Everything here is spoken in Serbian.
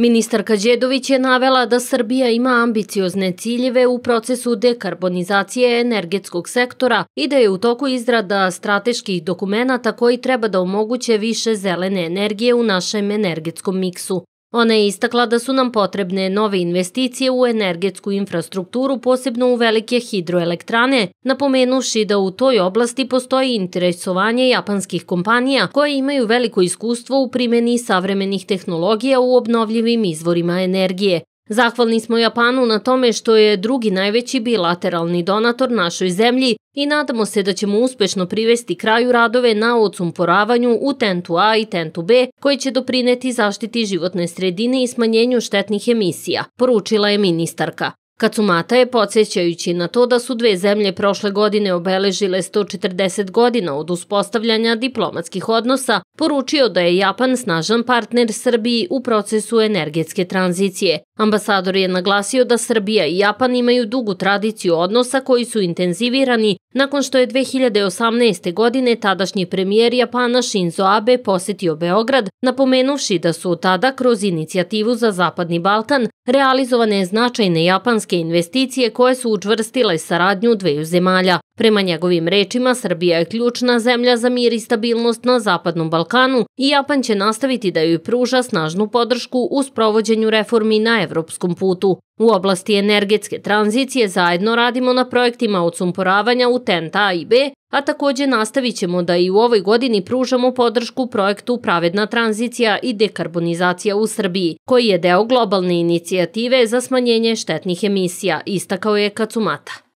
Ministarka Đedović je navela da Srbija ima ambiciozne ciljeve u procesu dekarbonizacije energetskog sektora i da je u toku izrada strateških dokumenta koji treba da omoguće više zelene energije u našem energetskom miksu. Ona je istakla da su nam potrebne nove investicije u energetsku infrastrukturu, posebno u velike hidroelektrane, napomenuši da u toj oblasti postoji interesovanje japanskih kompanija koje imaju veliko iskustvo u primjeni savremenih tehnologija u obnovljivim izvorima energije, Zahvalni smo Japanu na tome što je drugi najveći bilateralni donator našoj zemlji i nadamo se da ćemo uspešno privesti kraju radove na odsumporavanju u tentu A i tentu B, koji će doprineti zaštiti životne sredine i smanjenju štetnih emisija, poručila je ministarka. Kacumata je podsjećajući na to da su dve zemlje prošle godine obeležile 140 godina od uspostavljanja diplomatskih odnosa, poručio da je Japan snažan partner Srbiji u procesu energetske tranzicije. Ambasador je naglasio da Srbija i Japan imaju dugu tradiciju odnosa koji su intenzivirani Nakon što je 2018. godine tadašnji premijer Japana Shinzo Abe posetio Beograd, napomenuvši da su tada kroz inicijativu za Zapadni Balkan realizovane značajne japanske investicije koje su učvrstile saradnju dveju zemalja. Prema njegovim rečima, Srbija je ključna zemlja za mir i stabilnost na Zapadnom Balkanu i Japan će nastaviti da joj pruža snažnu podršku u sprovođenju reformi na evropskom putu. U oblasti energetske tranzicije zajedno radimo na projektima sumporavanja u TENT A i B, a takođe nastavit ćemo da i u ovoj godini pružamo podršku projektu Pravedna tranzicija i dekarbonizacija u Srbiji, koji je deo globalne inicijative za smanjenje štetnih emisija, istakao je Kacumata.